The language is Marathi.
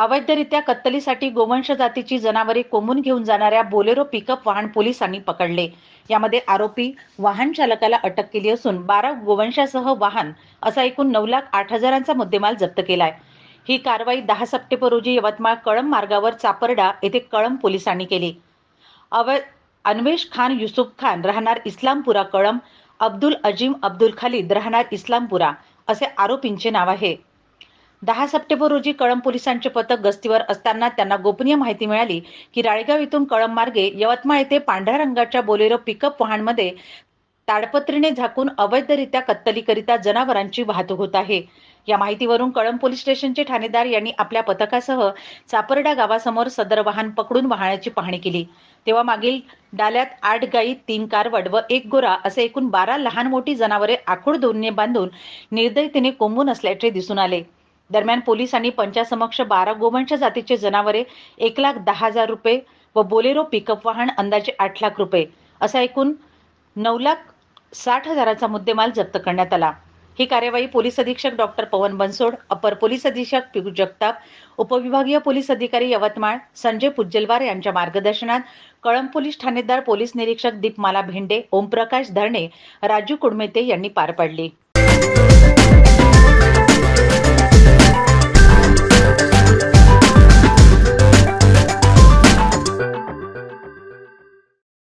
अवैधरित्या कत्तलीसाठी गोवंश जातीची जनावरे कोंबून घेऊन जाणाऱ्या बोलेरो पिकअप वाहन पोलिसांनी पकडले यामध्ये आरोपी वाहन चालकाला अटक केली असून बारा गोवंशासह वाहन असा एकूण नऊ लाख आठ हजारांचा मुद्देमाल जप्त केलाय ही कारवाई दहा सप्टेंबर रोजी यवतमाळ कळंब मार्गावर चापर्डा येथे कळम पोलिसांनी केली अवै अन्वेष खान युसुफ खान राहणार इस्लामपुरा कळम अब्दुल अजीम अब्दुल खालिद राहणार इस्लामपुरा असे आरोपींचे नाव आहे दहा सप्टेंबर रोजी कळंब पोलिसांचे पथक गस्तीवर असताना त्यांना गोपनीय माहिती मिळाली की राळेगाव इथून कळंब मार्गे यवतमाळ येथे पांढऱ्या रंगाच्या बोलेरो पिकअप वाहनमध्ये ताडपत्रीने झाकून अवैधरित्या कत्तलीकरिता जनावरांची वाहतूक होत आहे या माहितीवरून कळंब पोलीस स्टेशनचे ठाणेदार यांनी आपल्या पथकासह चापरडा गावासमोर सदर वाहन पकडून वाहनाची पाहणी केली तेव्हा मागील डाल्यात आठ गायी तीन कारवड व एक गोरा असे एकूण बारा लहान मोठी जनावरे आखूड दोन्ही बांधून निर्दयतेने कोंबून असल्याचे दिसून आले दरम्यान पोलिसांनी पंचासमक्ष बारा गोवंश जातीचे जनावरे एक लाख दहा हजार रुपये व बोलेरो पिकअप वाहन अंदाजे आठ लाख रुपये असा एकूण नऊ लाख साठ हजाराचा मुद्देमाल जप्त करण्यात आला ही कार्यवाही पोलीस अधीक्षक डॉक्टर पवन बनसोड अपर पोलीस अधीक्षक पिकू जगताप उपविभागीय पोलीस अधिकारी यवतमाळ संजय पुज्जलवार यांच्या मार्गदर्शनात कळंब पोलीस ठाणेदार पोलीस निरीक्षक दीपमाला भेंडे ओमप्रकाश धरणे राजू कुडमेते यांनी पार पाडली